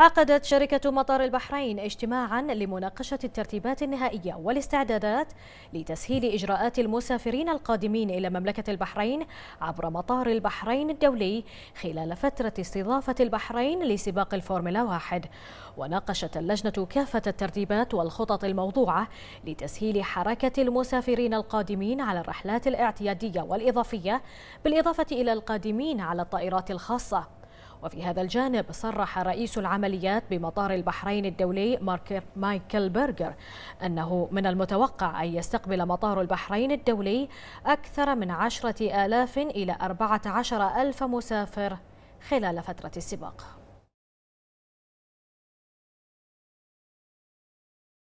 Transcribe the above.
عقدت شركة مطار البحرين اجتماعا لمناقشة الترتيبات النهائية والاستعدادات لتسهيل إجراءات المسافرين القادمين إلى مملكة البحرين عبر مطار البحرين الدولي خلال فترة استضافة البحرين لسباق الفورمولا واحد وناقشت اللجنة كافة الترتيبات والخطط الموضوعة لتسهيل حركة المسافرين القادمين على الرحلات الاعتيادية والإضافية بالإضافة إلى القادمين على الطائرات الخاصة وفي هذا الجانب صرح رئيس العمليات بمطار البحرين الدولي مايكل برجر أنه من المتوقع أن يستقبل مطار البحرين الدولي أكثر من عشرة آلاف إلى أربعة عشر ألف مسافر خلال فترة السباق